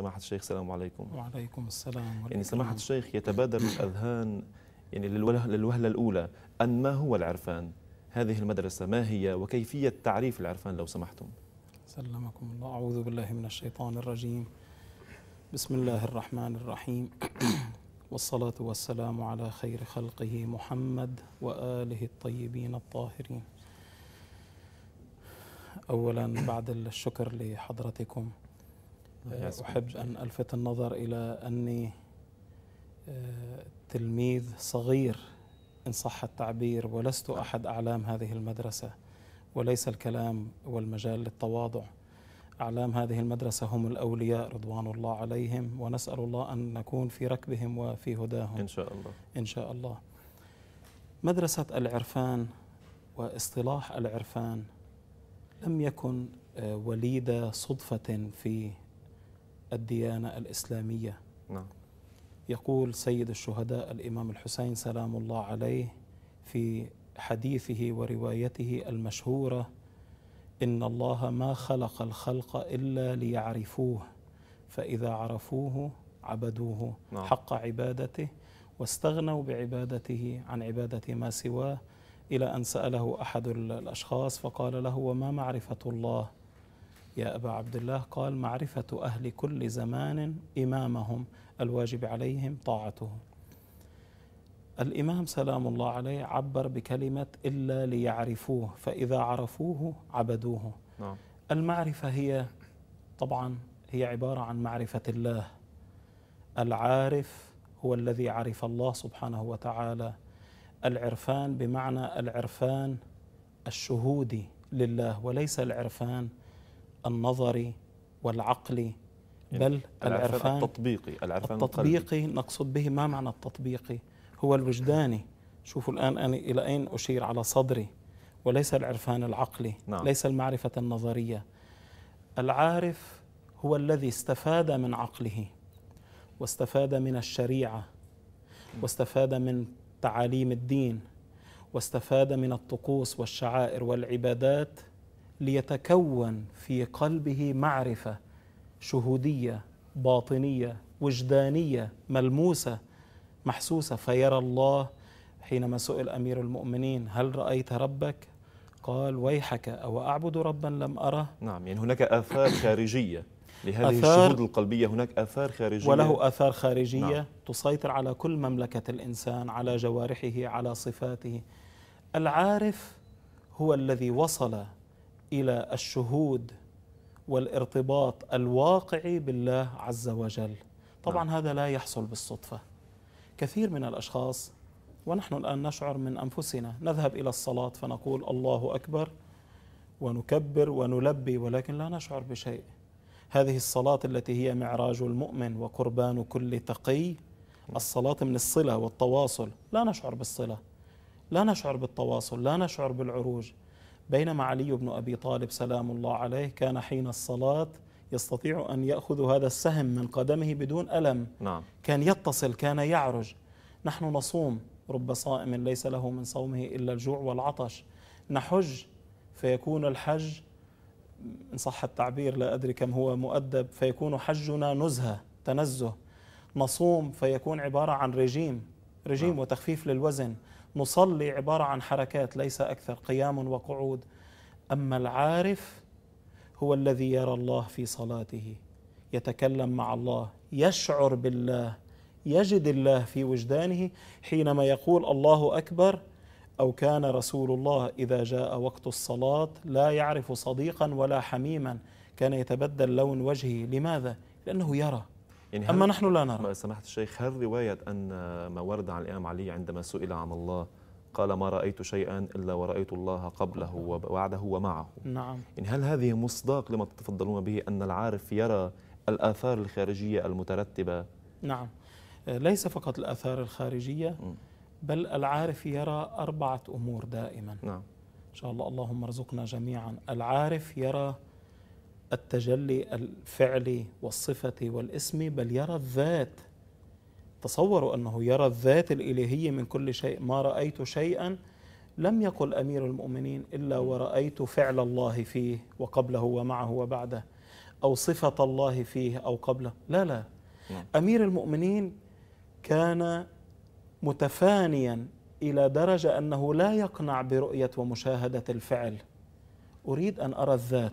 سماحة الشيخ السلام عليكم وعليكم السلام ورحمة يعني سماحة الشيخ يتبادر الأذهان يعني للوهلة الأولى أن ما هو العرفان هذه المدرسة ما هي وكيفية تعريف العرفان لو سمحتم سلمكم الله أعوذ بالله من الشيطان الرجيم بسم الله الرحمن الرحيم والصلاة والسلام على خير خلقه محمد وآله الطيبين الطاهرين أولا بعد الشكر لحضرتكم أه، أحب أن ألفت النظر إلى أني أه، تلميذ صغير إن صح التعبير ولست أحد أعلام هذه المدرسة وليس الكلام والمجال للتواضع أعلام هذه المدرسة هم الأولياء رضوان الله عليهم ونسأل الله أن نكون في ركبهم وفي هداهم إن شاء الله إن شاء الله مدرسة العرفان واصطلاح العرفان لم يكن أه، وليد صدفة في الديانة الإسلامية نعم. يقول سيد الشهداء الإمام الحسين سلام الله عليه في حديثه وروايته المشهورة إن الله ما خلق الخلق إلا ليعرفوه فإذا عرفوه عبدوه نعم. حق عبادته واستغنوا بعبادته عن عبادة ما سواه إلى أن سأله أحد الأشخاص فقال له وما معرفة الله؟ يا أبا عبد الله قال معرفة أهل كل زمان إمامهم الواجب عليهم طاعته الإمام سلام الله عليه عبر بكلمة إلا ليعرفوه فإذا عرفوه عبدوه نعم. المعرفة هي طبعا هي عبارة عن معرفة الله العارف هو الذي عرف الله سبحانه وتعالى العرفان بمعنى العرفان الشهودي لله وليس العرفان النظري والعقلي بل العرفان التطبيقي العرفان التطبيقي القلبي. نقصد به ما معنى التطبيقي هو الوجداني شوفوا الآن أنا إلى أين أشير على صدري وليس العرفان العقلي نعم. ليس المعرفة النظرية العارف هو الذي استفاد من عقله واستفاد من الشريعة واستفاد من تعاليم الدين واستفاد من الطقوس والشعائر والعبادات ليتكون في قلبه معرفه شهوديه باطنيه وجدانيه ملموسه محسوسه فيرى الله حينما سئل امير المؤمنين هل رايت ربك قال ويحك او اعبد ربا لم اره نعم يعني هناك اثار خارجيه لهذه أثار الشهود القلبية هناك آثار خارجية وله آثار خارجية نعم. تسيطر على كل مملكة الإنسان على جوارحه على صفاته العارف هو الذي وصل الى الشهود والارتباط الواقعي بالله عز وجل طبعا نعم. هذا لا يحصل بالصدفه كثير من الاشخاص ونحن الان نشعر من انفسنا نذهب الى الصلاه فنقول الله اكبر ونكبر ونلبي ولكن لا نشعر بشيء هذه الصلاه التي هي معراج المؤمن وقربان كل تقي الصلاه من الصله والتواصل لا نشعر بالصله لا نشعر بالتواصل لا نشعر بالعروج بينما علي بن ابي طالب سلام الله عليه كان حين الصلاه يستطيع ان ياخذ هذا السهم من قدمه بدون الم نعم. كان يتصل كان يعرج نحن نصوم رب صائم ليس له من صومه الا الجوع والعطش نحج فيكون الحج ان صح التعبير لا ادري كم هو مؤدب فيكون حجنا نزهه تنزه نصوم فيكون عباره عن رجيم رجيم نعم. وتخفيف للوزن نصلي عبارة عن حركات ليس أكثر قيام وقعود أما العارف هو الذي يرى الله في صلاته يتكلم مع الله يشعر بالله يجد الله في وجدانه حينما يقول الله أكبر أو كان رسول الله إذا جاء وقت الصلاة لا يعرف صديقا ولا حميما كان يتبدل لون وجهه لماذا؟ لأنه يرى يعني أما نحن لا نرى سماحة الشيخ هل رواية أن ما ورد عن الإمام علي عندما سئل عن الله قال ما رأيت شيئا إلا ورأيت الله قبله وبعده ومعه نعم يعني هل هذه مصداق لما تتفضلون به أن العارف يرى الآثار الخارجية المترتبة نعم آه، ليس فقط الآثار الخارجية بل العارف يرى أربعة أمور دائما نعم إن شاء الله اللهم ارزقنا جميعا العارف يرى التجلي الفعلي والصفة والاسم بل يرى الذات تصوروا أنه يرى الذات الإلهية من كل شيء ما رأيت شيئا لم يقل أمير المؤمنين إلا ورأيت فعل الله فيه وقبله ومعه وبعده أو صفة الله فيه أو قبله لا لا نعم. أمير المؤمنين كان متفانيا إلى درجة أنه لا يقنع برؤية ومشاهدة الفعل أريد أن أرى الذات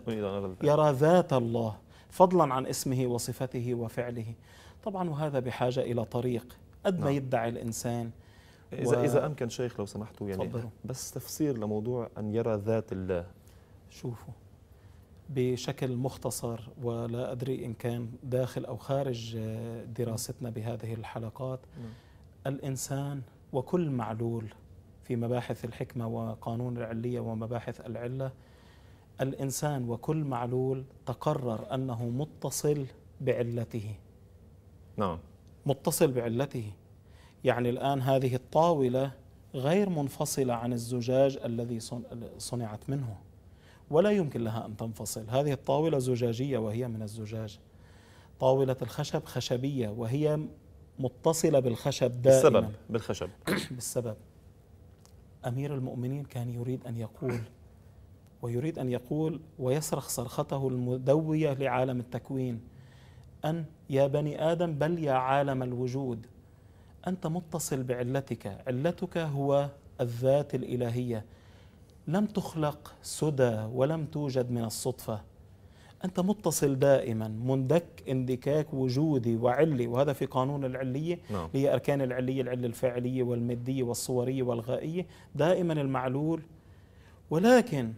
يرى ذات الله فضلا عن اسمه وصفته وفعله طبعا وهذا بحاجة إلى طريق قد ما نعم. يدعي الإنسان إذا و... إذا أمكن شيخ لو سمحتوا يعني فضلوا. بس تفسير لموضوع أن يرى ذات الله شوفوا بشكل مختصر ولا أدري إن كان داخل أو خارج آه، دراستنا بهذه الحلقات نعم. الإنسان وكل معلول في مباحث الحكمة وقانون العلية ومباحث العلة الإنسان وكل معلول تقرر أنه متصل بعلته نعم متصل بعلته يعني الآن هذه الطاولة غير منفصلة عن الزجاج الذي صنعت منه ولا يمكن لها أن تنفصل هذه الطاولة زجاجية وهي من الزجاج طاولة الخشب خشبية وهي متصلة بالخشب دائما بالسبب بالخشب بالسبب أمير المؤمنين كان يريد أن يقول ويريد أن يقول ويصرخ صرخته المدوية لعالم التكوين أن يا بني آدم بل يا عالم الوجود أنت متصل بعلتك علتك هو الذات الإلهية لم تخلق سدى ولم توجد من الصدفة أنت متصل دائما مندك اندكاك وجودي وعلي وهذا في قانون العلية نعم. هي أركان العلية العلة الفاعلية والمادية والصورية والغائية دائما المعلول ولكن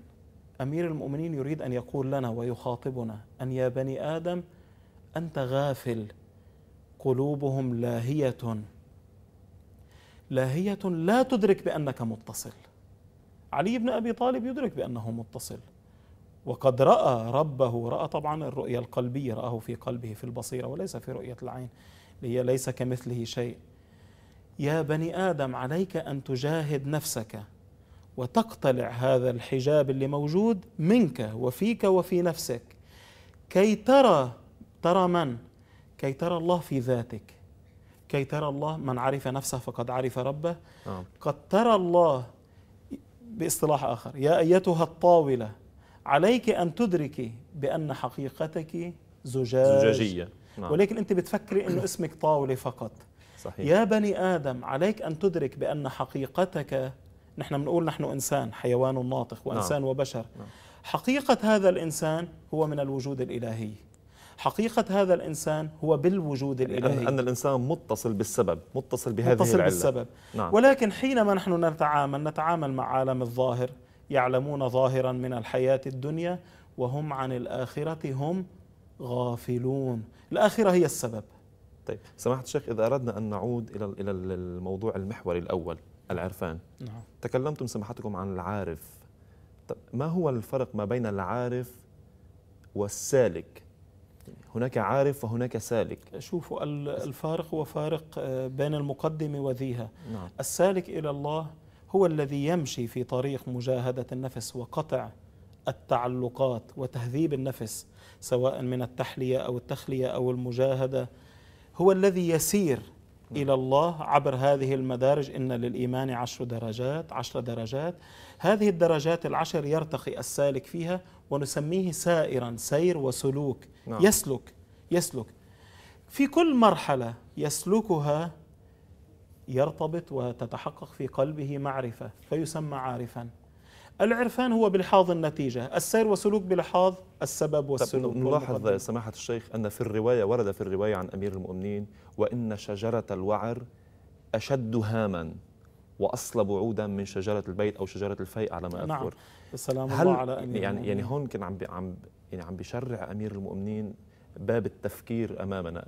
امير المؤمنين يريد ان يقول لنا ويخاطبنا ان يا بني ادم انت غافل قلوبهم لاهيه لاهيه لا تدرك بانك متصل علي بن ابي طالب يدرك بانه متصل وقد راى ربه راى طبعا الرؤيه القلبيه راه في قلبه في البصيره وليس في رؤيه العين هي ليس كمثله شيء يا بني ادم عليك ان تجاهد نفسك وتقتلع هذا الحجاب اللي موجود منك وفيك وفي نفسك كي ترى ترى من كي ترى الله في ذاتك كي ترى الله من عرف نفسه فقد عرف ربه آه. قد ترى الله باصطلاح آخر يا أيتها الطاولة عليك أن تدركي بأن حقيقتك زجاج زجاجية نعم. ولكن أنت بتفكري أنه اسمك طاولة فقط صحيح. يا بني آدم عليك أن تدرك بأن حقيقتك نحن بنقول نحن إنسان حيوان ناطق نعم. وإنسان نعم. وبشر نعم. حقيقة هذا الإنسان هو من الوجود الإلهي حقيقة هذا الإنسان هو بالوجود يعني الإلهي أن الإنسان متصل بالسبب متصل بهذه متصل العلة بالسبب نعم. ولكن حينما نحن نتعامل نتعامل مع عالم الظاهر يعلمون ظاهرا من الحياة الدنيا وهم عن الآخرة هم غافلون الآخرة هي السبب طيب سماحة الشيخ إذا أردنا أن نعود إلى إلى الموضوع المحوري الأول العرفان نعم. تكلمتم سماحتكم عن العارف طب ما هو الفرق ما بين العارف والسالك هناك عارف وهناك سالك شوفوا الفارق هو فارق آه، بين المقدم وذيها نعم. السالك إلى الله هو الذي يمشي في طريق مجاهدة النفس وقطع التعلقات وتهذيب النفس سواء من التحلية أو التخلية أو المجاهدة هو الذي يسير نعم. إلى الله عبر هذه المدارج إن للإيمان عشر درجات عشر درجات هذه الدرجات العشر يرتقي السالك فيها ونسميه سائرا سير وسلوك نعم. يسلك يسلك في كل مرحلة يسلكها يرتبط وتتحقق في قلبه معرفة فيسمى عارفا العرفان هو بلحاظ النتيجة السير وسلوك بلحاظ السبب والسلوك نلاحظ سماحة الشيخ أن في الرواية ورد في الرواية عن أمير المؤمنين وإن شجرة الوعر أشد هاما وأصلب عودا من شجرة البيت أو شجرة الفيء على ما نعم. أذكر نعم السلام هل الله على أمير يعني, يعني هون كان عم عم يعني عم بشرع أمير المؤمنين باب التفكير أمامنا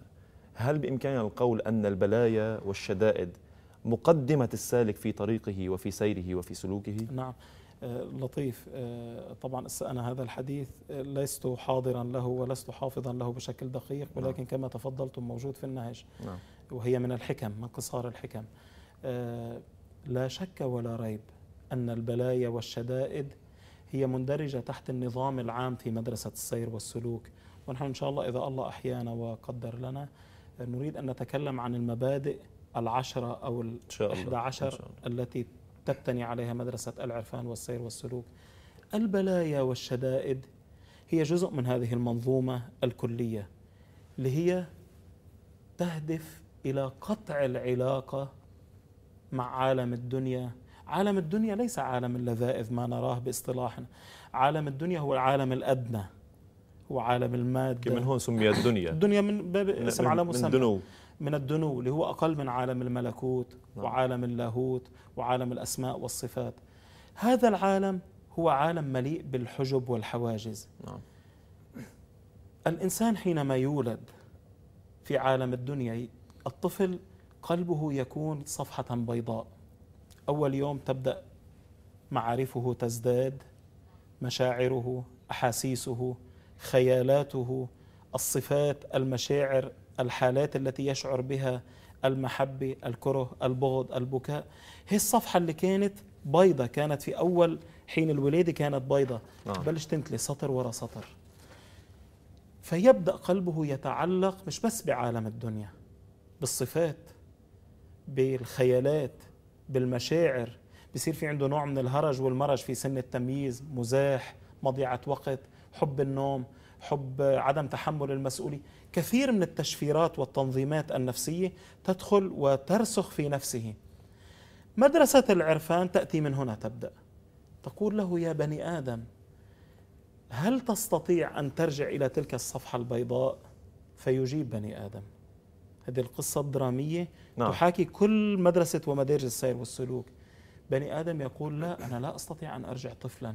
هل بإمكاننا القول أن البلايا والشدائد مقدمة السالك في طريقه وفي سيره وفي سلوكه؟ نعم آه، لطيف آه، طبعا أنا هذا الحديث آه، لست حاضرا له ولست حافظا له بشكل دقيق نعم. ولكن كما تفضلتم موجود في النهج نعم. وهي من الحكم من قصار الحكم لا شك ولا ريب أن البلايا والشدائد هي مندرجة تحت النظام العام في مدرسة السير والسلوك ونحن إن شاء الله إذا الله أحيانا وقدر لنا نريد أن نتكلم عن المبادئ العشرة أو ال 11 التي تبتني عليها مدرسة العرفان والسير والسلوك البلايا والشدائد هي جزء من هذه المنظومة الكلية اللي هي تهدف إلى قطع العلاقة مع عالم الدنيا عالم الدنيا ليس عالم اللذائذ ما نراه باصطلاحنا عالم الدنيا هو العالم الأدنى هو عالم المادة من هون سميت الدنيا الدنيا من باب اسم على مسمى من دنو من الدنو اللي هو أقل من عالم الملكوت نعم. وعالم اللاهوت وعالم الأسماء والصفات هذا العالم هو عالم مليء بالحجب والحواجز نعم. الإنسان حينما يولد في عالم الدنيا الطفل قلبه يكون صفحة بيضاء أول يوم تبدأ معارفه تزداد مشاعره أحاسيسه خيالاته الصفات المشاعر الحالات التي يشعر بها المحبة الكره البغض البكاء هي الصفحة اللي كانت بيضة كانت في أول حين الولادة كانت بيضة آه. بلش تنتلي سطر ورا سطر فيبدأ قلبه يتعلق مش بس بعالم الدنيا بالصفات بالخيالات بالمشاعر بصير في عنده نوع من الهرج والمرج في سن التمييز مزاح مضيعة وقت حب النوم حب عدم تحمل المسؤولية كثير من التشفيرات والتنظيمات النفسية تدخل وترسخ في نفسه مدرسة العرفان تأتي من هنا تبدأ تقول له يا بني آدم هل تستطيع أن ترجع إلى تلك الصفحة البيضاء فيجيب بني آدم هذه القصة الدرامية نعم. تحاكي كل مدرسة ومدارج السير والسلوك بني آدم يقول لا أنا لا أستطيع أن أرجع طفلا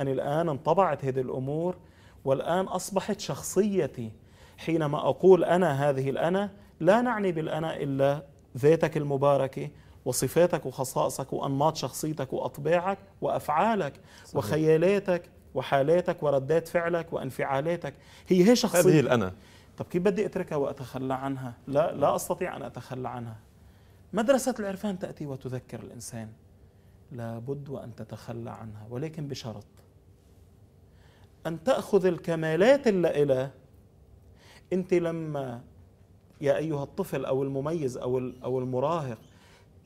أنا الآن انطبعت هذه الأمور والآن أصبحت شخصيتي حينما أقول أنا هذه الأنا لا نعني بالأنا إلا ذاتك المباركة وصفاتك وخصائصك وأنماط شخصيتك وأطباعك وأفعالك صحيح. وخيالاتك وحالاتك وردات فعلك وانفعالاتك هي هي شخصيتي هذه الأنا طب كيف بدي أتركها وأتخلى عنها لا, لا أستطيع أن أتخلى عنها مدرسة العرفان تأتي وتذكر الإنسان لابد وأن تتخلى عنها ولكن بشرط أن تأخذ الكمالات اللائلة أنت لما يا أيها الطفل أو المميز أو أو المراهق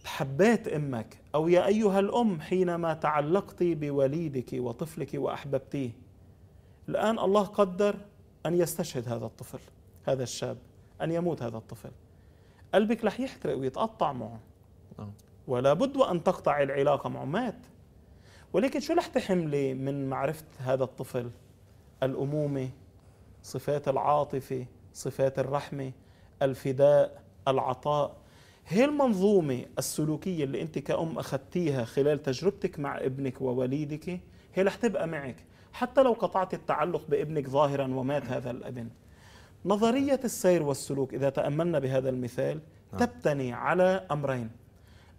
حبيت امك او يا ايها الام حينما تعلقت بوليدك وطفلك واحببتيه الان الله قدر ان يستشهد هذا الطفل هذا الشاب ان يموت هذا الطفل قلبك رح يحترق ويتقطع معه نعم. ولا بد وان تقطع العلاقه معه مات ولكن شو رح تحملي من معرفه هذا الطفل الامومه صفات العاطفه صفات الرحمه الفداء العطاء هي المنظومه السلوكيه اللي انت كأم اخذتيها خلال تجربتك مع ابنك ووليدك هي رح تبقى معك حتى لو قطعت التعلق بابنك ظاهرا ومات هذا الابن نظريه السير والسلوك اذا تاملنا بهذا المثال نعم. تبتني على امرين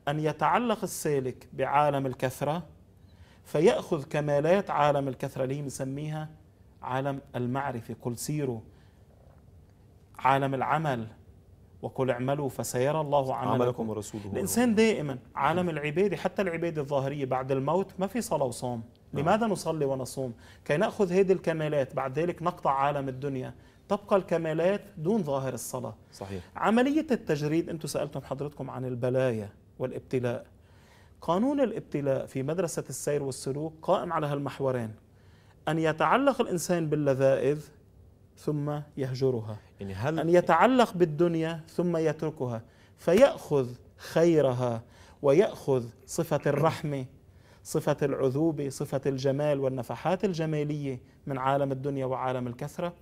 ان يتعلق السالك بعالم الكثره فياخذ كمالات عالم الكثره اللي بنسميها عالم المعرفة قل سيروا عالم العمل وقل اعملوا فسيرى الله عملكم, عملكم ورسوله الإنسان دائما عالم العبادة حتى العبادة الظاهرية بعد الموت ما في صلاة وصوم نعم. لماذا نصلي ونصوم كي نأخذ هذه الكمالات بعد ذلك نقطع عالم الدنيا تبقى الكمالات دون ظاهر الصلاة صحيح عملية التجريد أنتم سألتم حضرتكم عن البلايا والابتلاء قانون الابتلاء في مدرسة السير والسلوك قائم على هالمحورين أن يتعلق الإنسان باللذائذ ثم يهجرها يعني هل أن يتعلق بالدنيا ثم يتركها فيأخذ خيرها ويأخذ صفة الرحمة صفة العذوبة صفة الجمال والنفحات الجمالية من عالم الدنيا وعالم الكثرة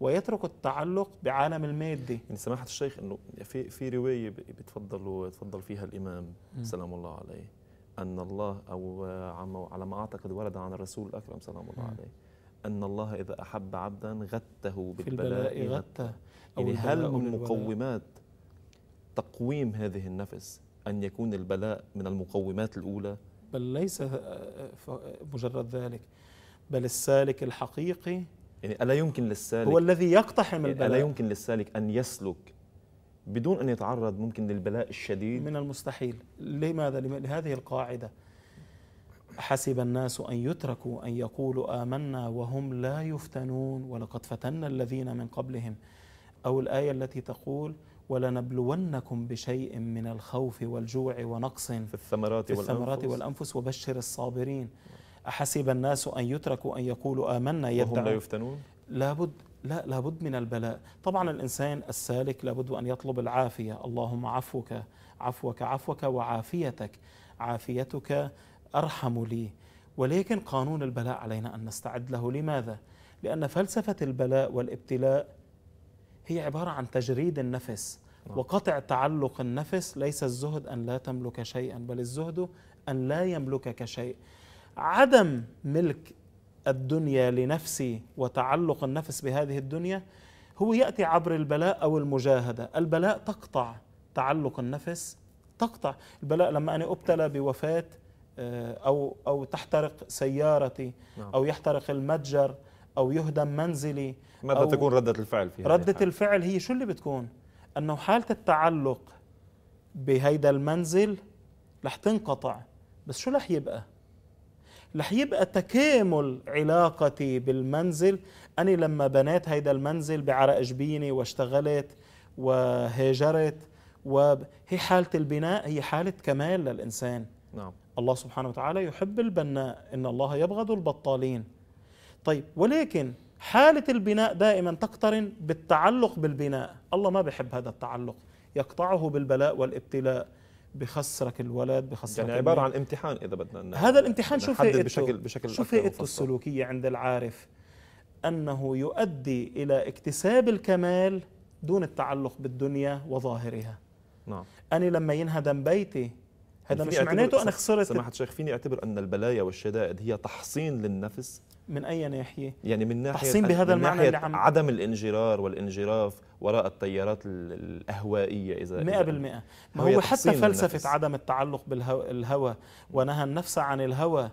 ويترك التعلق بعالم المادة يعني سماحة الشيخ أنه في في رواية بتفضل تفضل فيها الإمام سلام الله عليه أن الله أو على ما أعتقد ورد عن الرسول الأكرم صلى الله نعم. عليه أن الله إذا أحب عبدا غته بالبلاء غته يعني هل من مقومات تقويم هذه النفس أن يكون البلاء من المقومات الأولى بل ليس آه، مجرد ذلك بل السالك الحقيقي يعني ألا يمكن للسالك هو الذي يقتحم يعني البلاء ألا يمكن للسالك أن يسلك بدون أن يتعرض ممكن للبلاء الشديد من المستحيل لماذا؟ لهذه القاعدة حسب الناس أن يتركوا أن يقولوا آمنا وهم لا يفتنون ولقد فتنا الذين من قبلهم أو الآية التي تقول ولنبلونكم بشيء من الخوف والجوع ونقص في الثمرات, في الثمرات والأنفس, والأنفس وبشر الصابرين أحسب الناس أن يتركوا أن يقولوا آمنا وهم لا يفتنون لابد لا لابد من البلاء طبعا الإنسان السالك لابد أن يطلب العافية اللهم عفوك عفوك عفوك وعافيتك عافيتك أرحم لي ولكن قانون البلاء علينا أن نستعد له لماذا؟ لأن فلسفة البلاء والابتلاء هي عبارة عن تجريد النفس نعم. وقطع تعلق النفس ليس الزهد أن لا تملك شيئا بل الزهد أن لا يملكك شيء عدم ملك الدنيا لنفسي وتعلق النفس بهذه الدنيا هو ياتي عبر البلاء او المجاهده، البلاء تقطع تعلق النفس تقطع، البلاء لما انا ابتلى بوفاه آه، او او تحترق سيارتي نعم. او يحترق المتجر او يهدم منزلي ماذا تكون رده الفعل في رده الفعل هي شو اللي بتكون؟ انه حاله التعلق بهيدا المنزل رح تنقطع بس شو رح يبقى؟ رح يبقى تكامل علاقتي بالمنزل أنا لما بنيت هيدا المنزل بعرق جبيني واشتغلت وهاجرت وهي حالة البناء هي حالة كمال للإنسان نعم. الله سبحانه وتعالى يحب البناء إن الله يبغض البطالين طيب ولكن حالة البناء دائما تقترن بالتعلق بالبناء الله ما بحب هذا التعلق يقطعه بالبلاء والابتلاء بخسرك الولد بخسرك يعني عباره عن امتحان اذا بدنا هذا الامتحان شوف هيئته بشكل بشكل شوف هيئته السلوكيه عند العارف انه يؤدي الى اكتساب الكمال دون التعلق بالدنيا وظاهرها نعم انا لما ينهدم بيتي هذا يعني مش معناته انا خسرت سماحه الشيخ فيني اعتبر ان البلايا والشدائد هي تحصين للنفس من أي ناحية؟ يعني من ناحية تحصين بهذا المعنى اللي عم عدم الانجرار والانجراف وراء التيارات الأهوائية إذا 100% ما هو حتى فلسفة النفس. عدم التعلق بالهوى ونهى النفس عن الهوى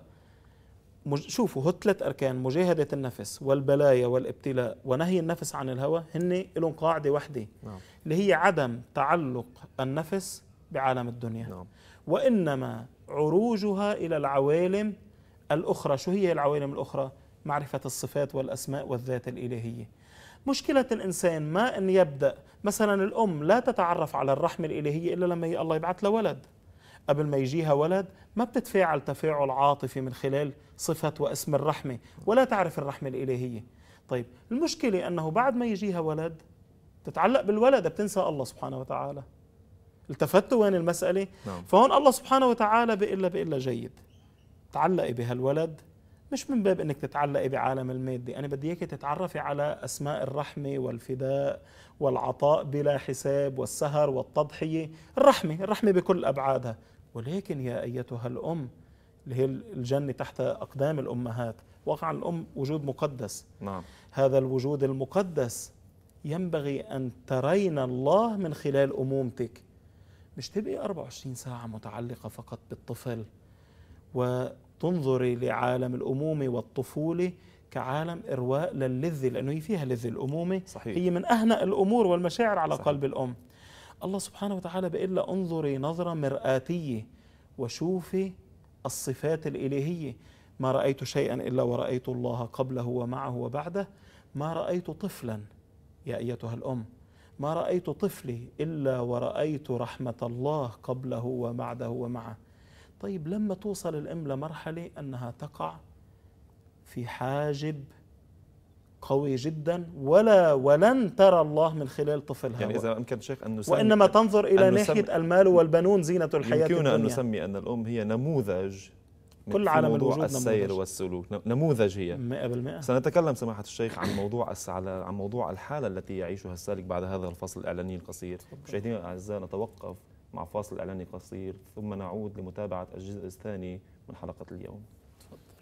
شوفوا هو ثلاث أركان مجاهدة النفس والبلايا والابتلاء ونهي النفس عن الهوى هن لهم قاعدة واحدة نعم. اللي هي عدم تعلق النفس بعالم الدنيا نعم. وإنما عروجها إلى العوالم الأخرى شو هي العوالم الأخرى؟ معرفة الصفات والأسماء والذات الإلهية مشكلة الإنسان ما أن يبدأ مثلا الأم لا تتعرف على الرحمة الإلهية إلا لما الله يبعث لها ولد قبل ما يجيها ولد ما بتتفاعل تفاعل عاطفي من خلال صفة واسم الرحمة ولا تعرف الرحمة الإلهية طيب المشكلة أنه بعد ما يجيها ولد تتعلق بالولد بتنسى الله سبحانه وتعالى التفتوا وين المسألة نعم. فهون الله سبحانه وتعالى بإلا بإلا جيد تعلقي بهالولد مش من باب انك تتعلقي بعالم المادي انا بدي اياكي تتعرفي على اسماء الرحمه والفداء والعطاء بلا حساب والسهر والتضحيه الرحمه الرحمه بكل ابعادها ولكن يا ايتها الام اللي هي الجنه تحت اقدام الامهات واقع الام وجود مقدس نعم. هذا الوجود المقدس ينبغي ان ترين الله من خلال امومتك مش تبقي 24 ساعه متعلقه فقط بالطفل و تنظري لعالم الأمومة والطفولة كعالم إرواء للذة لأنه هي فيها لذة الأمومة صحيح. هي من أهنأ الأمور والمشاعر على صحيح. قلب الأم الله سبحانه وتعالى بيقول لها انظري نظرة مرآتية وشوفي الصفات الإلهية ما رأيت شيئا إلا ورأيت الله قبله ومعه وبعده ما رأيت طفلا يا أيتها الأم ما رأيت طفلي إلا ورأيت رحمة الله قبله وبعده ومعه طيب لما توصل الام لمرحله انها تقع في حاجب قوي جدا ولا ولن ترى الله من خلال طفلها يعني إذا أمكن شيخ أن نسمي وإنما تنظر إلى ناحية المال والبنون زينة الحياة يمكننا الدنيا. أن نسمي أن الأم هي نموذج كل عالم موضوع السير نموذج. والسلوك نموذج هي 100% سنتكلم سماحة الشيخ عن موضوع عن موضوع الحالة التي يعيشها السالك بعد هذا الفصل الإعلاني القصير مشاهدينا الأعزاء نتوقف مع فاصل إعلاني قصير ثم نعود لمتابعة الجزء الثاني من حلقة اليوم تفضل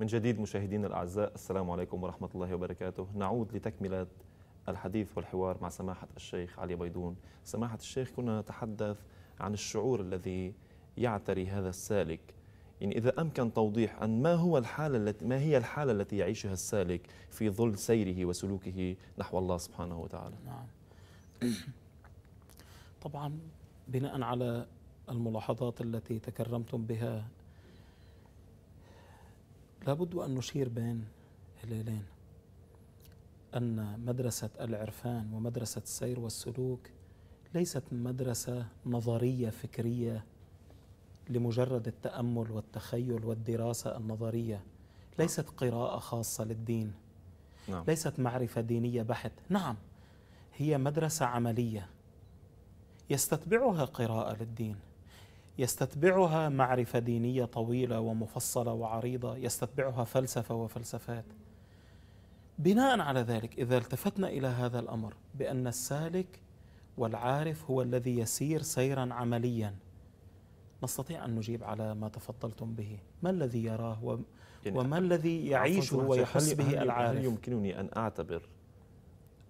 من جديد مشاهدينا الاعزاء السلام عليكم ورحمه الله وبركاته نعود لتكمله الحديث والحوار مع سماحه الشيخ علي بيدون سماحه الشيخ كنا نتحدث عن الشعور الذي يعتري هذا السالك يعني إذا أمكن توضيح أن ما هو الحالة التي ما هي الحالة التي يعيشها السالك في ظل سيره وسلوكه نحو الله سبحانه وتعالى نعم طبعا بناء على الملاحظات التي تكرمتم بها لابد أن نشير بين هلالين أن مدرسة العرفان ومدرسة السير والسلوك ليست مدرسة نظرية فكرية لمجرد التأمل والتخيل والدراسة النظرية نعم. ليست قراءة خاصة للدين نعم. ليست معرفة دينية بحت نعم هي مدرسة عملية يستتبعها قراءة للدين يستتبعها معرفة دينية طويلة ومفصلة وعريضة يستتبعها فلسفة وفلسفات بناء على ذلك إذا التفتنا إلى هذا الأمر بأن السالك والعارف هو الذي يسير سيرا عمليا نستطيع أن نجيب على ما تفضلتم به ما الذي يراه و يعني وما الذي يعيشه ويحس به العارف هل يمكنني أن أعتبر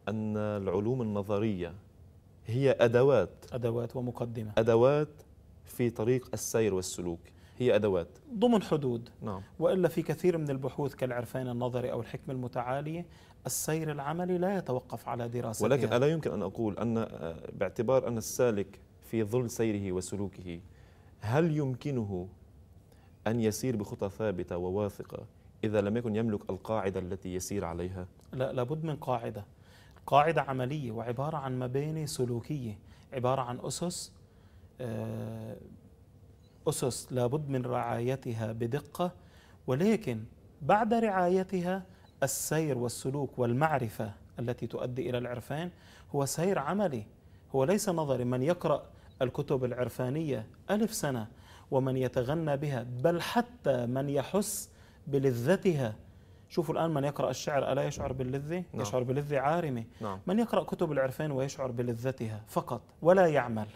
أن العلوم النظرية هي أدوات أدوات ومقدمة أدوات في طريق السير والسلوك هي أدوات ضمن حدود نعم. وإلا في كثير من البحوث كالعرفان النظري أو الحكمة المتعالية السير العملي لا يتوقف على دراسة ولكن ألا يمكن أن أقول أن آه، باعتبار أن السالك في ظل سيره وسلوكه هل يمكنه أن يسير بخطى ثابتة وواثقة إذا لم يكن يملك القاعدة التي يسير عليها؟ لا لابد من قاعدة قاعدة عملية وعبارة عن مباني سلوكية عبارة عن أسس آه، أسس لابد من رعايتها بدقة ولكن بعد رعايتها السير والسلوك والمعرفة التي تؤدي إلى العرفان هو سير عملي هو ليس نظري من يقرأ الكتب العرفانية ألف سنة ومن يتغنى بها بل حتى من يحس بلذتها شوفوا الآن من يقرأ الشعر ألا يشعر باللذة؟ نعم. يشعر بلذة عارمة نعم. من يقرأ كتب العرفان ويشعر بلذتها فقط ولا يعمل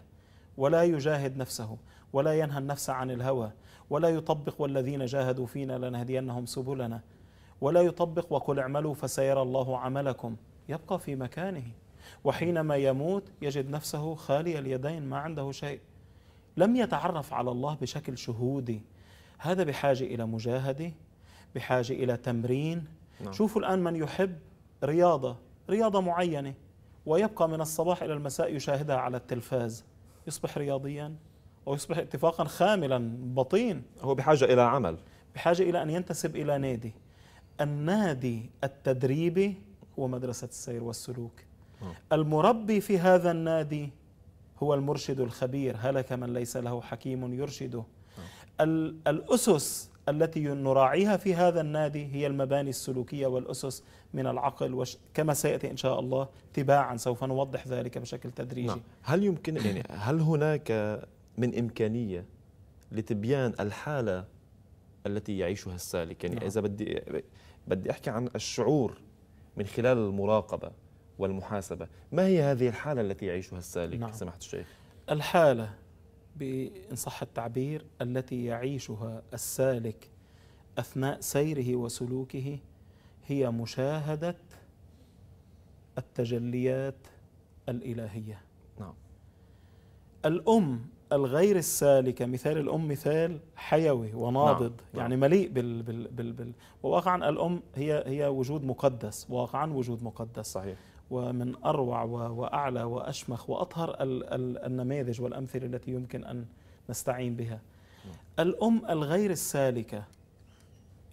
ولا يجاهد نفسه ولا ينهى النفس عن الهوى ولا يطبق والذين جاهدوا فينا لنهدينهم سبلنا ولا يطبق وقل اعملوا فسيرى الله عملكم يبقى في مكانه وحينما يموت يجد نفسه خالي اليدين ما عنده شيء لم يتعرف على الله بشكل شهودي هذا بحاجه الى مجاهده بحاجه الى تمرين نعم. شوفوا الان من يحب رياضه رياضه معينه ويبقى من الصباح الى المساء يشاهدها على التلفاز يصبح رياضيا ويصبح اتفاقا خاملا بطين هو بحاجه الى عمل بحاجه الى ان ينتسب الى نادي النادي التدريبي هو مدرسة السير والسلوك المربي في هذا النادي هو المرشد الخبير هلك من ليس له حكيم يرشده الأسس التي نراعيها في هذا النادي هي المباني السلوكية والأسس من العقل كما سيأتي إن شاء الله تباعا سوف نوضح ذلك بشكل تدريجي نعم. هل يمكن يعني هل هناك من إمكانية لتبيان الحالة التي يعيشها السالك يعني نعم. إذا بدي بدي أحكي عن الشعور من خلال المراقبة والمحاسبة ما هي هذه الحالة التي يعيشها السالك نعم. سماحة الشيخ الحالة بإن صح التعبير التي يعيشها السالك أثناء سيره وسلوكه هي مشاهدة التجليات الإلهية نعم الأم الغير السالكة مثال الأم مثال حيوي وناضد نعم. يعني نعم. مليء بال, بال, بال, بال وواقعا الأم هي هي وجود مقدس واقعا وجود مقدس صحيح ومن أروع وأعلى وأشمخ وأطهر ال ال النماذج والأمثلة التي يمكن أن نستعين بها نعم. الأم الغير السالكة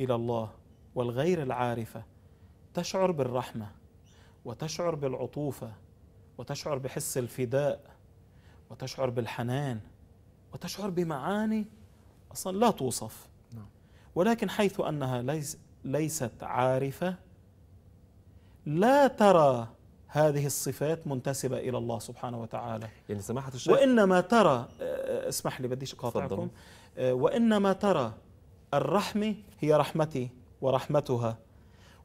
إلى الله والغير العارفة تشعر بالرحمة وتشعر بالعطوفة وتشعر بحس الفداء وتشعر بالحنان وتشعر بمعاني اصلا لا توصف نعم. ولكن حيث انها ليس ليست عارفه لا ترى هذه الصفات منتسبة إلى الله سبحانه وتعالى يعني سماحة الشيخ وإنما ترى آه، اسمح لي بديش أقاطعكم آه، وإنما ترى الرحمة هي رحمتي ورحمتها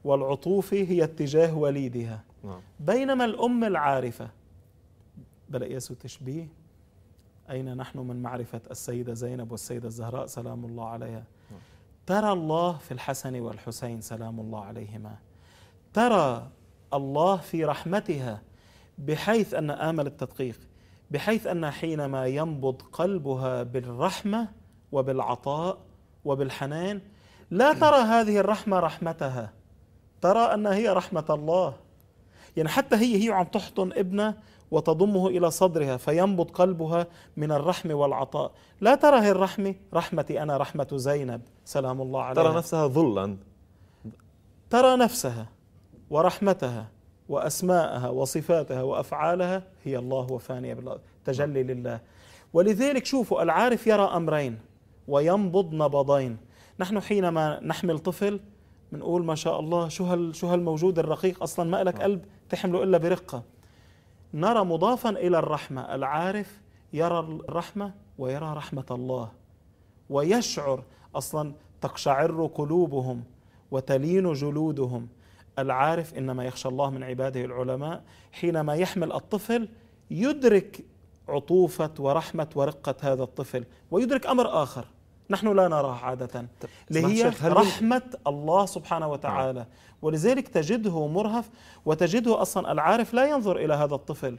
والعطوف هي اتجاه وليدها نعم. بينما الأم العارفة بلا يسوع تشبيه أين نحن من معرفة السيدة زينب والسيدة الزهراء سلام الله عليها ترى الله في الحسن والحسين سلام الله عليهما ترى الله في رحمتها بحيث أن آمل التدقيق بحيث أن حينما ينبض قلبها بالرحمة وبالعطاء وبالحنان لا ترى هذه الرحمة رحمتها ترى أن هي رحمة الله يعني حتى هي هي عم تحضن ابنها وتضمه إلى صدرها فينبض قلبها من الرحم والعطاء لا تره الرحمة رحمتي أنا رحمة زينب سلام الله عليها ترى نفسها ظلا ترى نفسها ورحمتها وأسماءها وصفاتها وأفعالها هي الله وفانية بالله تجلي لله ولذلك شوفوا العارف يرى أمرين وينبض نبضين نحن حينما نحمل طفل بنقول ما شاء الله شو هال شو هالموجود الرقيق اصلا ما لك قلب تحمله الا برقه نرى مضافا الى الرحمه العارف يرى الرحمه ويرى رحمه الله ويشعر اصلا تقشعر قلوبهم وتلين جلودهم العارف انما يخشى الله من عباده العلماء حينما يحمل الطفل يدرك عطوفه ورحمه ورقه هذا الطفل ويدرك امر اخر نحن لا نراها عادة هي رحمة الله سبحانه وتعالى نعم. ولذلك تجده مرهف وتجده أصلا العارف لا ينظر إلى هذا الطفل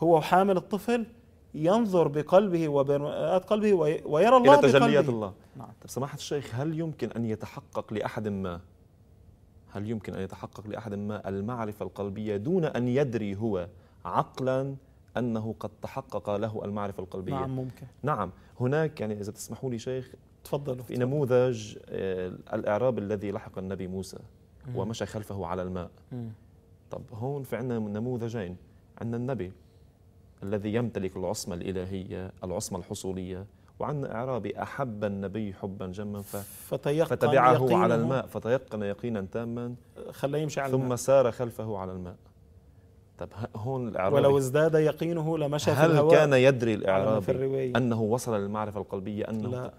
هو حامل الطفل ينظر بقلبه وبمرآة قلبه ويرى الله إلى تجليات بقلبه. الله نعم. سماحة الشيخ هل يمكن أن يتحقق لأحد ما هل يمكن أن يتحقق لأحد ما المعرفة القلبية دون أن يدري هو عقلا أنه قد تحقق له المعرفة القلبية نعم ممكن نعم هناك يعني إذا تسمحوا لي شيخ تفضلوا في نموذج آه، الإعراب الذي لحق النبي موسى ومشى خلفه على الماء طب هون في عندنا نموذجين عندنا النبي الذي يمتلك العصمة الإلهية العصمة الحصولية وعن إعرابي أحب النبي حبا جما فتيقن فتبعه على الماء فتيقن يقينا تاما خلاه يمشي على ثم الماء ثم سار خلفه على الماء طب هون الإعرابي ولو ازداد يقينه لمشى في الهواء هل كان يدري الإعرابي أنه وصل للمعرفة القلبية أنه لا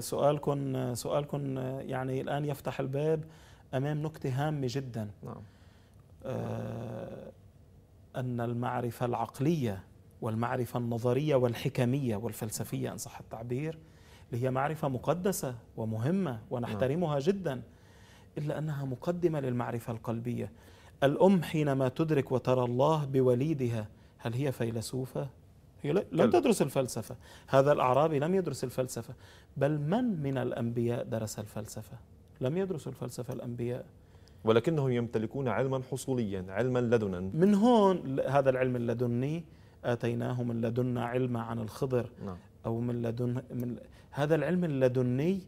سؤالكم آه، سؤالكم آه، آه، يعني الآن يفتح الباب أمام نكتة هامة جدا نعم. آه أن المعرفة العقلية والمعرفة النظرية والحكمية والفلسفية إن صح التعبير اللي هي معرفة مقدسة ومهمة ونحترمها نعم. جدا إلا أنها مقدمة للمعرفة القلبية الأم حينما تدرك وترى الله بوليدها هل هي فيلسوفة؟ هي لم تدرس الفلسفة هذا الأعرابي لم يدرس الفلسفة بل من من الأنبياء درس الفلسفة؟ لم يدرس الفلسفة الأنبياء ولكنهم يمتلكون علما حصوليا علما لدنا من هون هذا العلم اللدني آتيناه من لدنا علما عن الخضر نعم. أو من لدن من هذا العلم اللدني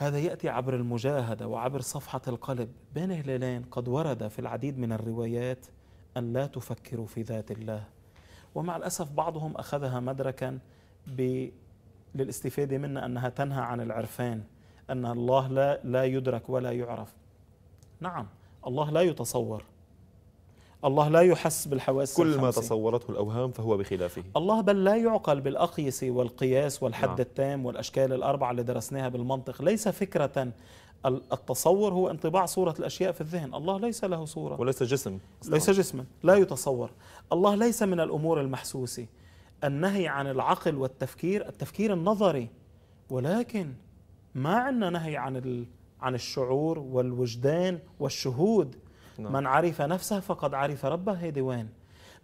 هذا يأتي عبر المجاهدة وعبر صفحة القلب بين هلالين قد ورد في العديد من الروايات أن لا تفكروا في ذات الله ومع الأسف بعضهم أخذها مدركا ب... للاستفادة منها أنها تنهى عن العرفان أن الله لا, لا يدرك ولا يعرف نعم الله لا يتصور الله لا يحس بالحواس كل الخمسة. ما تصورته الأوهام فهو بخلافه الله بل لا يعقل بالأقيس والقياس والحد نعم. التام والأشكال الأربعة اللي درسناها بالمنطق ليس فكرة التصور هو انطباع صورة الأشياء في الذهن الله ليس له صورة وليس جسم ليس جسما لا يتصور الله ليس من الأمور المحسوسة النهي عن العقل والتفكير التفكير النظري ولكن ما عندنا نهي عن عن الشعور والوجدان والشهود نعم. من عرف نفسه فقد عرف ربه هي ديوان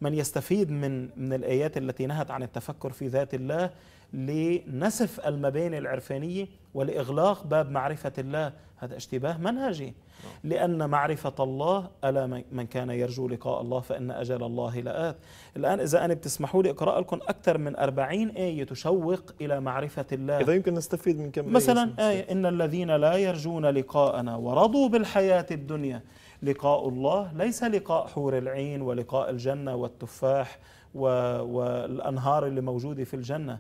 من يستفيد من من الايات التي نهت عن التفكر في ذات الله لنسف المباني العرفانيه ولاغلاق باب معرفه الله هذا اشتباه منهجي نعم. لان معرفه الله الا من كان يرجو لقاء الله فان اجل الله لات الان اذا انا بتسمحوا لي اقرا لكم اكثر من 40 ايه تشوق الى معرفه الله اذا يمكن نستفيد من كم آية مثلا آية, آية ان الذين لا يرجون لقاءنا ورضوا بالحياه الدنيا لقاء الله ليس لقاء حور العين ولقاء الجنه والتفاح والانهار اللي موجوده في الجنه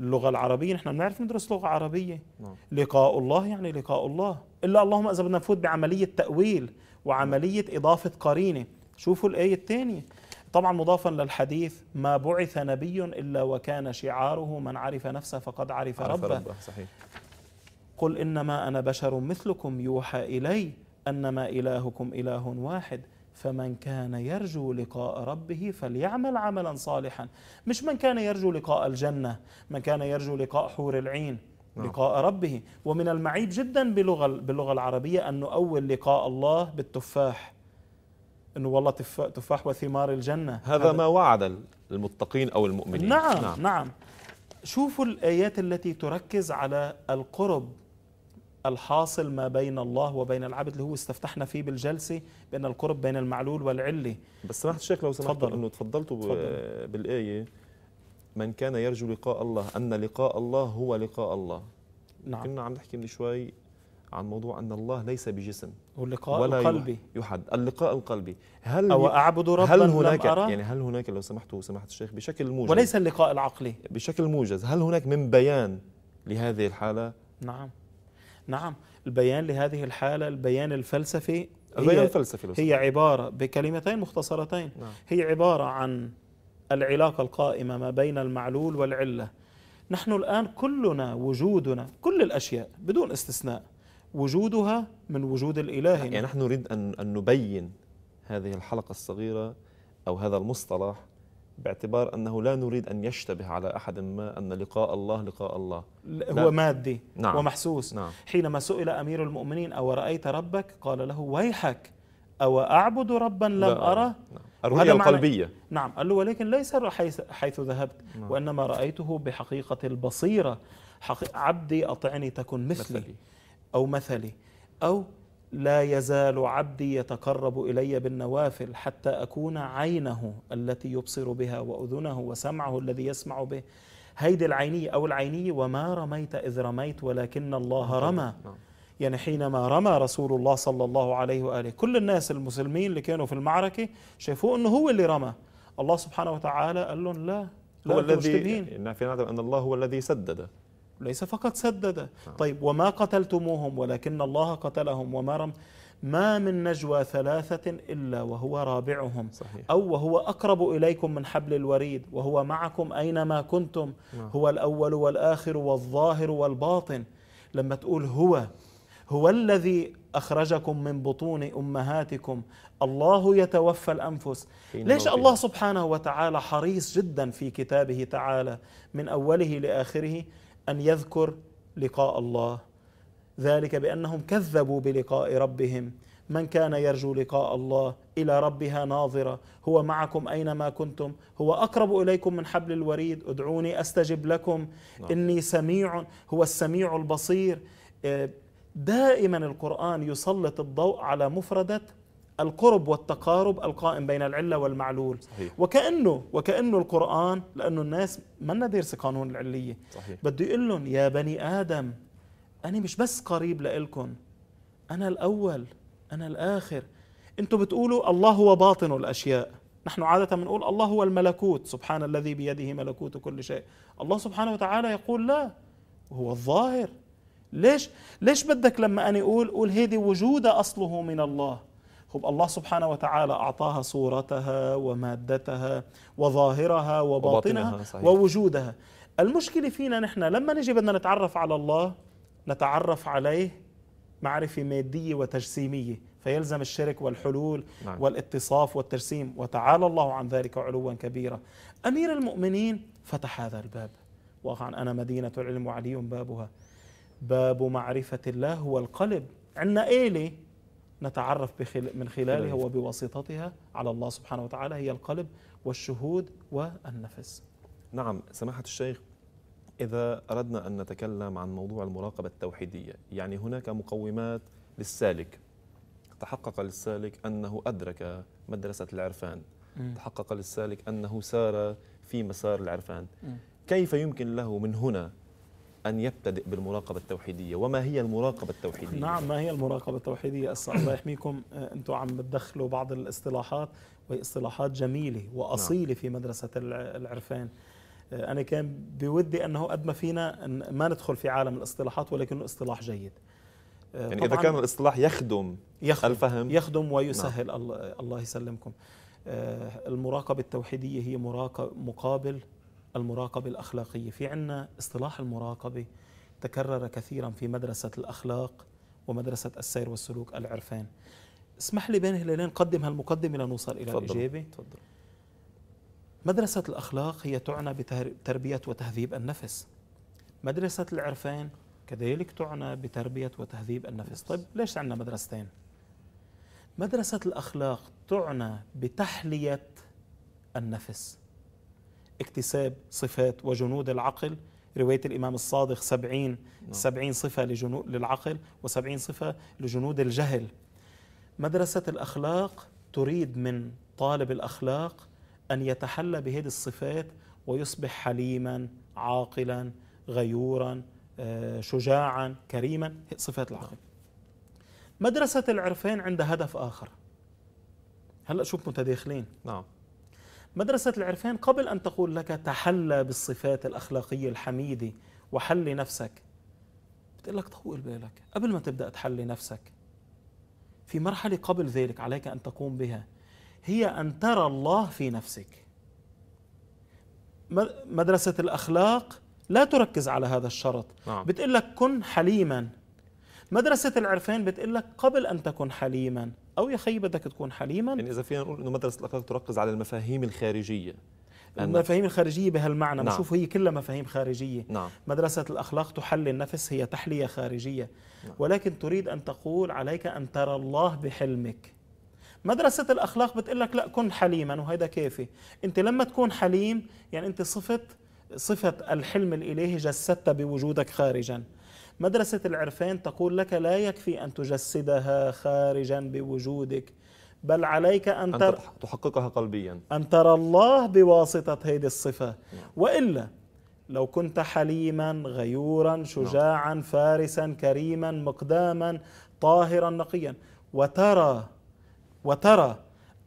اللغه العربيه نحن بنعرف ندرس لغه عربيه نعم. لقاء الله يعني لقاء الله الا اللهم اذا بدنا نفوت بعمليه تاويل وعمليه اضافه قرينه شوفوا الايه الثانيه طبعا مضافا للحديث ما بعث نبي الا وكان شعاره من عرف نفسه فقد عرف, عرف ربه, ربه. صحيح. قل انما انا بشر مثلكم يوحى الي انما الهكم اله واحد فمن كان يرجو لقاء ربه فليعمل عملا صالحا مش من كان يرجو لقاء الجنه من كان يرجو لقاء حور العين نعم. لقاء ربه ومن المعيب جدا بلغه باللغه العربيه ان نؤول لقاء الله بالتفاح انه والله تفاح وثمار الجنه هذا, هذا ما وعد المتقين او المؤمنين نعم نعم, نعم. شوفوا الايات التي تركز على القرب الحاصل ما بين الله وبين العبد اللي هو استفتحنا فيه بالجلسه بان القرب بين المعلول والعله بس سمحت الشيخ لو سمحت انه تفضلتوا بالايه من كان يرجو لقاء الله ان لقاء الله هو لقاء الله نعم كنا عم نحكي من شوي عن موضوع ان الله ليس بجسم واللقاء ولا القلبي يحد اللقاء القلبي هل او اعبد ربا هل هناك لم أرى؟ يعني هل هناك لو سمحتوا سمحت الشيخ بشكل موجز وليس اللقاء العقلي بشكل موجز هل هناك من بيان لهذه الحاله نعم نعم البيان لهذه الحالة البيان الفلسفي البيان هي الفلسفي هي عبارة بكلمتين مختصرتين نعم. هي عبارة عن العلاقة القائمة ما بين المعلول والعلة نحن الآن كلنا وجودنا كل الأشياء بدون استثناء وجودها من وجود الإله يعني نحن نريد أن نبين هذه الحلقة الصغيرة أو هذا المصطلح باعتبار أنه لا نريد أن يشتبه على أحد ما أن لقاء الله لقاء الله لا. هو مادي نعم. ومحسوس نعم. حينما سئل أمير المؤمنين أو رأيت ربك قال له ويحك أو أعبد ربا لم لا. أره نعم. هذا القلبية نعم قال له ولكن ليس حيث, حيث ذهبت نعم. وإنما رأيته بحقيقة البصيرة عبدي أطعني تكن مثلي, مثلي. أو مثلي أو لا يزال عبدي يتقرب الي بالنوافل حتى اكون عينه التي يبصر بها واذنه وسمعه الذي يسمع به هيدي العينيه او العينيه وما رميت اذ رميت ولكن الله نعم. رمى نعم. يعني حينما رمى رسول الله صلى الله عليه واله كل الناس المسلمين اللي كانوا في المعركه شافوه انه هو اللي رمى الله سبحانه وتعالى قال لهم لا هو الذي يعني نعرف ان الله هو الذي سدد ليس فقط سدد نعم. طيب وما قتلتموهم ولكن الله قتلهم وما رم ما من نجوى ثلاثة إلا وهو رابعهم صحيح. أو وهو أقرب إليكم من حبل الوريد وهو معكم أينما كنتم نعم. هو الأول والآخر والظاهر والباطن لما تقول هو هو الذي أخرجكم من بطون أمهاتكم الله يتوفى الأنفس ليش الله سبحانه وتعالى حريص جدا في كتابه تعالى من أوله لآخره أن يذكر لقاء الله ذلك بأنهم كذبوا بلقاء ربهم من كان يرجو لقاء الله إلى ربها ناظرة هو معكم أينما كنتم هو أقرب إليكم من حبل الوريد ادعوني أستجب لكم نعم. إني سميع هو السميع البصير آه، دائما القرآن يسلط الضوء على مفردة القرب والتقارب القائم بين العلة والمعلول صحيح. وكأنه وكأنه القرآن لأنه الناس ما دارسة قانون العلية صحيح. بده يقول لهم يا بني آدم أنا مش بس قريب لكم أنا الأول أنا الآخر أنتم بتقولوا الله هو باطن الأشياء نحن عادة بنقول الله هو الملكوت سبحان الذي بيده ملكوت كل شيء الله سبحانه وتعالى يقول لا هو الظاهر ليش ليش بدك لما أنا أقول قول هيدي وجودة أصله من الله خب الله سبحانه وتعالى أعطاها صورتها ومادتها وظاهرها وباطنها, وباطنها صحيح. ووجودها المشكلة فينا نحن لما نجي بدنا نتعرف على الله نتعرف عليه معرفة مادية وتجسيمية فيلزم الشرك والحلول نعم. والاتصاف والتجسيم وتعالى الله عن ذلك علوا كبيرا أمير المؤمنين فتح هذا الباب واقعا أنا مدينة العلم وعلي بابها باب معرفة الله هو القلب عندنا إيلي نتعرف من خلالها وبواسطتها على الله سبحانه وتعالى هي القلب والشهود والنفس نعم سماحة الشيخ إذا أردنا أن نتكلم عن موضوع المراقبة التوحيدية يعني هناك مقومات للسالك تحقق للسالك أنه أدرك مدرسة العرفان م. تحقق للسالك أنه سار في مسار العرفان م. كيف يمكن له من هنا أن يبتدئ بالمراقبة التوحيدية وما هي المراقبة التوحيدية؟ نعم ما هي المراقبة التوحيدية الله يحميكم أه، أنتم عم بتدخلوا بعض الاصطلاحات وهي اصطلاحات جميلة وأصيلة نعم. في مدرسة العرفان أه، أنا كان بودي أنه قد ما فينا ما ندخل في عالم الاصطلاحات ولكنه اصطلاح جيد أه، يعني إذا كان الاصطلاح يخدم, يخدم الفهم يخدم نعم. ويسهل نعم. الله يسلمكم المراقبة التوحيدية هي مراقبة مقابل المراقبة الأخلاقية في عنا اصطلاح المراقبة تكرر كثيرا في مدرسة الأخلاق ومدرسة السير والسلوك العرفان اسمح لي بين هلالين قدم هالمقدمة لنوصل إلى تفضل. الإجابة تفضل. مدرسة الأخلاق هي تعنى بتربية وتهذيب النفس مدرسة العرفان كذلك تعنى بتربية وتهذيب النفس طيب ليش عندنا مدرستين؟ مدرسة الأخلاق تعنى بتحلية النفس اكتساب صفات وجنود العقل رواية الإمام الصادق سبعين نعم. سبعين صفة لجنود للعقل وسبعين صفة لجنود الجهل مدرسة الأخلاق تريد من طالب الأخلاق أن يتحلى بهذه الصفات ويصبح حليما عاقلا غيورا آه، شجاعا كريما صفات العقل نعم. مدرسة العرفان عندها هدف آخر هلأ شوف متداخلين نعم مدرسة العرفان قبل أن تقول لك تحلى بالصفات الأخلاقية الحميدة وحل نفسك بتقول لك طول بالك قبل ما تبدأ تحلي نفسك في مرحلة قبل ذلك عليك أن تقوم بها هي أن ترى الله في نفسك مدرسة الأخلاق لا تركز على هذا الشرط نعم. بتقول لك كن حليما مدرسه العرفان بتقول لك قبل ان تكن حليما او يا خي بدك تكون حليما يعني اذا فينا نقول انه مدرسه الاخلاق تركز على المفاهيم الخارجيه المفاهيم الخارجية بهالمعنى نعم. بشوف هي كلها مفاهيم خارجية نعم. مدرسة الأخلاق تحل النفس هي تحلية خارجية نعم. ولكن تريد أن تقول عليك أن ترى الله بحلمك مدرسة الأخلاق بتقول لك لا كن حليما وهذا كافي أنت لما تكون حليم يعني أنت صفت صفة الحلم الإلهي جسدتها بوجودك خارجا مدرسة العرفين تقول لك لا يكفي أن تجسدها خارجا بوجودك بل عليك أن, أن تر... تحققها قلبيا أن ترى الله بواسطة هذه الصفة وإلا لو كنت حليما غيورا نعم. شجاعا فارسا كريما مقداما طاهرا نقيا وترى وترى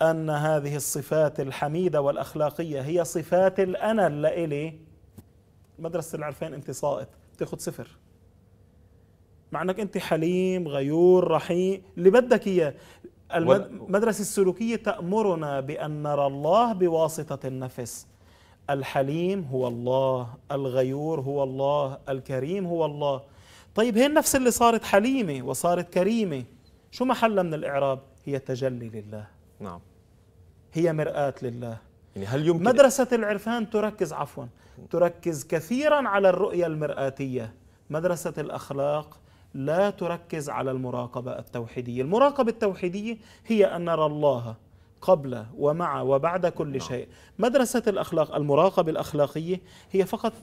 أن هذه الصفات الحميدة والأخلاقية هي صفات الأنا اللي إلي مدرسة العرفين أنت ساقط بتاخذ صفر مع انك انت حليم غيور رحيم اللي بدك اياه المدرسة السلوكية تأمرنا بأن نرى الله بواسطة النفس الحليم هو الله الغيور هو الله الكريم هو الله طيب هي النفس اللي صارت حليمة وصارت كريمة شو محلها من الإعراب هي تجلي لله نعم هي مرآة لله يعني هل يمكن مدرسة العرفان تركز عفوا تركز كثيرا على الرؤية المرآتية مدرسة الأخلاق لا تركز على المراقبة التوحيدية المراقبة التوحيدية هي أن نرى الله قبل ومع وبعد كل نعم. شيء مدرسة الأخلاق المراقبة الأخلاقية هي فقط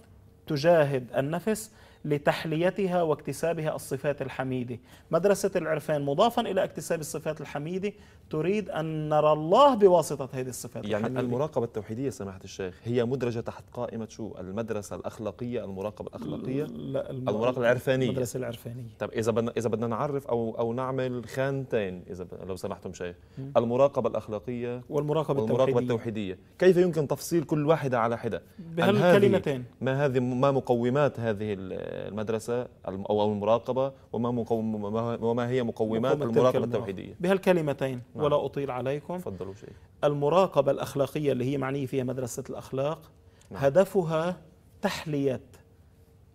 تجاهد النفس لتحليتها واكتسابها الصفات الحميده. مدرسه العرفان مضافا الى اكتساب الصفات الحميده تريد ان نرى الله بواسطه هذه الصفات يعني الحميده. يعني المراقبه التوحيديه سماحه الشيخ هي مدرجه تحت قائمه شو؟ المدرسه الاخلاقيه، المراقبه الاخلاقيه لا الم... المراقبه العرفانيه المدرسه العرفانيه طب اذا بدنا اذا بدنا نعرف او او نعمل خانتين اذا ب... لو سمحتم شيخ المراقبه الاخلاقيه والمراقبه, والمراقبة التوحيديه. التوحيديه كيف يمكن تفصيل كل واحدة على حدة بهالكلمتين ما هذه ما مقومات هذه المدرسه او المراقبه وما مقوم وما هي مقومات مقومة المراقبه التوحيديه بهالكلمتين نعم. ولا اطيل عليكم تفضلوا شيء المراقبه الاخلاقيه اللي هي معنيه فيها مدرسه الاخلاق نعم. هدفها تحليه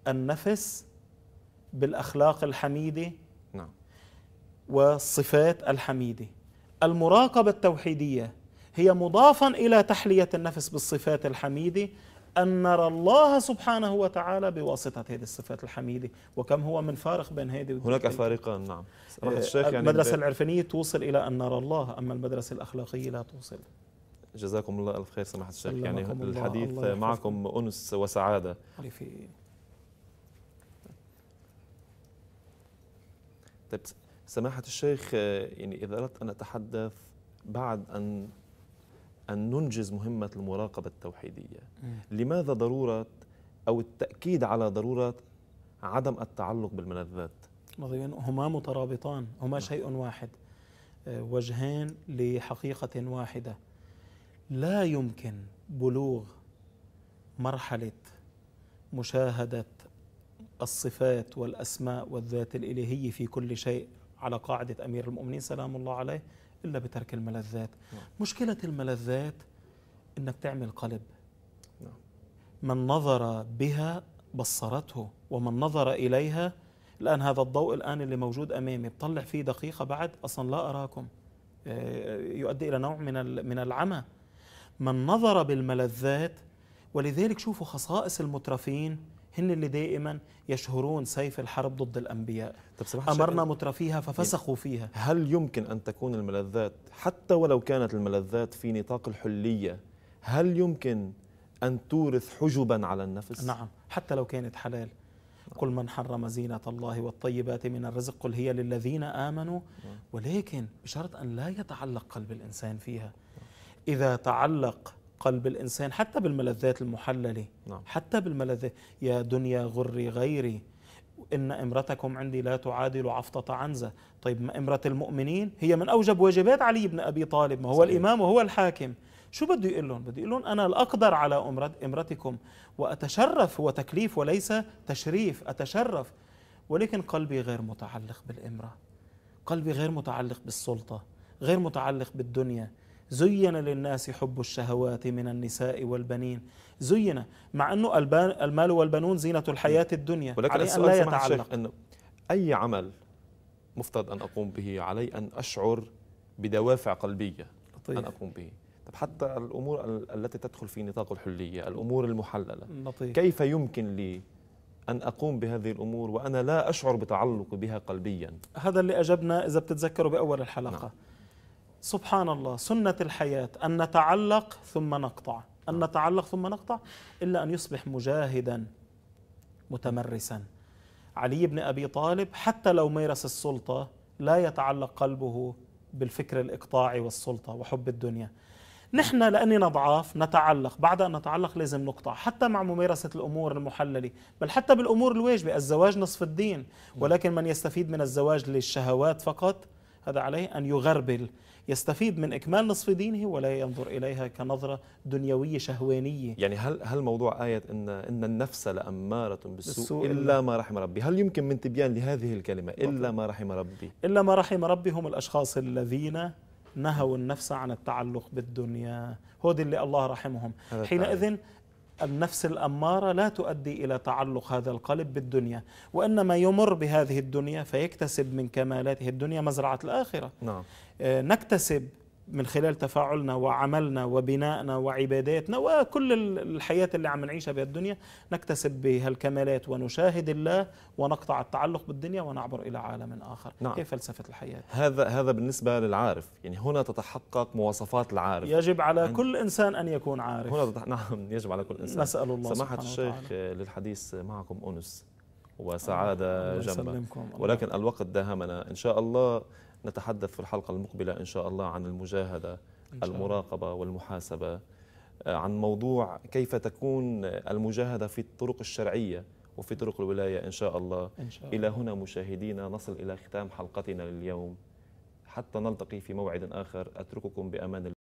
النفس بالاخلاق الحميده نعم والصفات الحميده المراقبه التوحيديه هي مضافا الى تحليه النفس بالصفات الحميده أن نرى الله سبحانه وتعالى بواسطة هذه الصفات الحميدة وكم هو من فارق بين هذه هناك فارقان نعم آه، الشيخ يعني المدرسة العرفانية توصل إلى أن نرى الله أما المدرسة الأخلاقية لا توصل جزاكم الله الف خير سماحه الشيخ يعني الحديث الله معكم انس وسعاده طيب سماحه الشيخ آه، يعني اذا اردت ان اتحدث بعد ان أن ننجز مهمة المراقبة التوحيدية لماذا ضرورة أو التأكيد على ضرورة عدم التعلق بالملذات هما مترابطان هما نعم. شيء واحد آه، وجهان لحقيقة واحدة لا يمكن بلوغ مرحلة مشاهدة الصفات والأسماء والذات الإلهية في كل شيء على قاعدة أمير المؤمنين سلام الله عليه إلا بترك الملذات نعم. مشكلة الملذات إنك تعمل قلب نعم. من نظر بها بصرته ومن نظر إليها الآن هذا الضوء الآن اللي موجود أمامي بطلع فيه دقيقة بعد أصلا لا أراكم آه، يؤدي إلى نوع من من العمى من نظر بالملذات ولذلك شوفوا خصائص المترفين هن اللي دائما يشهرون سيف الحرب ضد الأنبياء طب سمح أمرنا مترفيها ففسخوا يعني فيها هل يمكن أن تكون الملذات حتى ولو كانت الملذات في نطاق الحلية هل يمكن أن تورث حجبا على النفس نعم حتى لو كانت حلال قل من حرم زينة الله والطيبات من الرزق قل هي للذين آمنوا نعم. ولكن بشرط أن لا يتعلق قلب الإنسان فيها إذا تعلق قلب الإنسان حتى بالملذات المحللة نعم. حتى بالملذات يا دنيا غري غيري إن إمرتكم عندي لا تعادل عفطة عنزة طيب ما إمرة المؤمنين هي من أوجب واجبات علي بن أبي طالب ما هو صحيح. الإمام وهو الحاكم شو بده يقول لهم؟ بده يقول لهم أنا الأقدر على إمرتكم وأتشرف هو تكليف وليس تشريف أتشرف ولكن قلبي غير متعلق بالإمرة قلبي غير متعلق بالسلطة غير متعلق بالدنيا زين للناس حب الشهوات من النساء والبنين زين مع أنه المال والبنون زينة الحياة الدنيا ولكن علي أن لا يتعلق أنه أي عمل مفترض أن أقوم به علي أن أشعر بدوافع قلبية طيب. أن أقوم به طب حتى الأمور التي تدخل في نطاق الحلية الأمور المحللة طيب. كيف يمكن لي أن أقوم بهذه الأمور وأنا لا أشعر بتعلق بها قلبيا هذا اللي أجبنا إذا بتتذكروا بأول الحلقة نعم. سبحان الله سنة الحياة أن نتعلق ثم نقطع أن نتعلق ثم نقطع إلا أن يصبح مجاهدا متمرسا علي بن أبي طالب حتى لو مارس السلطة لا يتعلق قلبه بالفكر الإقطاعي والسلطة وحب الدنيا نحن لأننا ضعاف نتعلق بعد أن نتعلق لازم نقطع حتى مع ممارسة الأمور المحللة بل حتى بالأمور الواجبة الزواج نصف الدين ولكن من يستفيد من الزواج للشهوات فقط هذا عليه أن يغربل يستفيد من إكمال نصف دينه ولا ينظر إليها كنظرة دنيوية شهوانية يعني هل هل موضوع آية إن إن النفس لأمارة بالسوء, بالسوء إلا, إلا ما رحم ربي هل يمكن من تبيان لهذه الكلمة إلا ما رحم ربي إلا ما رحم ربي هم الأشخاص الذين نهوا النفس عن التعلق بالدنيا هود اللي الله رحمهم حينئذ النفس الاماره لا تؤدي الى تعلق هذا القلب بالدنيا وانما يمر بهذه الدنيا فيكتسب من كمالاته الدنيا مزرعه الاخره نعم. آه، نكتسب من خلال تفاعلنا وعملنا وبنائنا وعباداتنا وكل الحياة اللي عم نعيشها بهالدنيا نكتسب بها الكمالات ونشاهد الله ونقطع التعلق بالدنيا ونعبر إلى عالم آخر نعم. كيف فلسفة الحياة هذا هذا بالنسبة للعارف يعني هنا تتحقق مواصفات العارف يجب على يعني كل إنسان أن يكون عارف هنا تتح... نعم يجب على كل إنسان نسأل الله سماحة الشيخ وتعالى. للحديث معكم أنس وسعادة جنبه ولكن الوقت داهمنا إن شاء الله نتحدث في الحلقة المقبلة إن شاء الله عن المجاهدة إن شاء المراقبة والمحاسبة آه، عن موضوع كيف تكون المجاهدة في الطرق الشرعية وفي طرق الولاية إن شاء الله, إن شاء الله. إلى هنا مشاهدينا نصل إلى ختام حلقتنا لليوم حتى نلتقي في موعد آخر أترككم بأمان الله